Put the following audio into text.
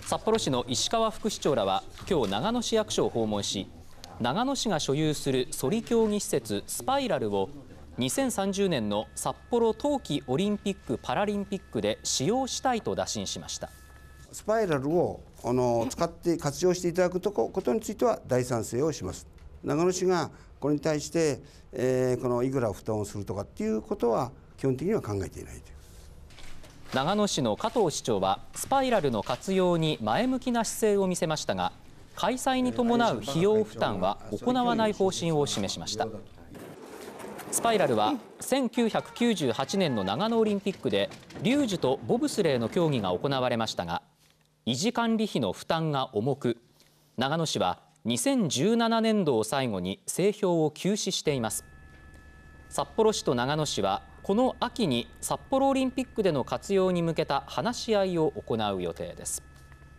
札幌市の石川副市長らは今日長野市役所を訪問し長野市が所有するソリ競技施設スパイラルを2030年の札幌冬季オリンピック・パラリンピックで使用したいと打診しましたスパイラルをあの使って活用していただくとことについては大賛成をします長野市がこれに対して、えー、このいくら負担をするとかっていうことは基本的には考えていないと長野市の加藤市長はスパイラルの活用に前向きな姿勢を見せましたが開催に伴う費用負担は行わない方針を示しましたスパイラルは1998年の長野オリンピックでリュージュとボブスレーの競技が行われましたが維持管理費の負担が重く長野市は2017年度を最後に製氷を休止しています札幌市と長野市はこの秋に札幌オリンピックでの活用に向けた話し合いを行う予定です。